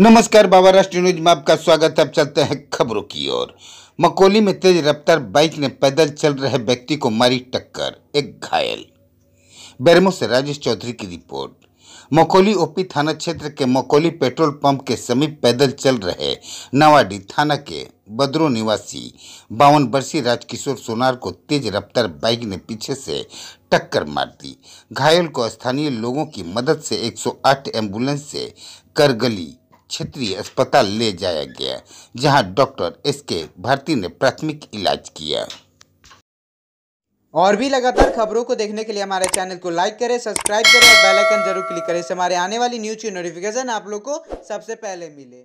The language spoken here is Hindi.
नमस्कार बाबा राष्ट्रीय न्यूज में आपका स्वागत है अब चलते हैं खबरों की ओर मकोली में तेज रफ्तार बाइक ने पैदल चल रहे व्यक्ति को मारी टक्कर एक घायल बेरमो से राजेश चौधरी की रिपोर्ट मकोली ओपी थाना क्षेत्र के मकोली पेट्रोल पंप के समीप पैदल चल रहे नवाडी थाना के बदरो निवासी बावन वर्षीय राजकिशोर सोनार को तेज रफ्तार बाइक ने पीछे से टक्कर मार दी घायल को स्थानीय लोगों की मदद से 108 एम्बुलेंस से करगली क्षेत्रीय अस्पताल ले जाया गया जहां डॉक्टर एस के भारती ने प्राथमिक इलाज किया और भी लगातार खबरों को देखने के लिए हमारे चैनल को लाइक करें सब्सक्राइब करें और बेल आइकन जरूर क्लिक करें इससे हमारे आने वाली न्यूज़ की नोटिफिकेशन आप लोग को सबसे पहले मिले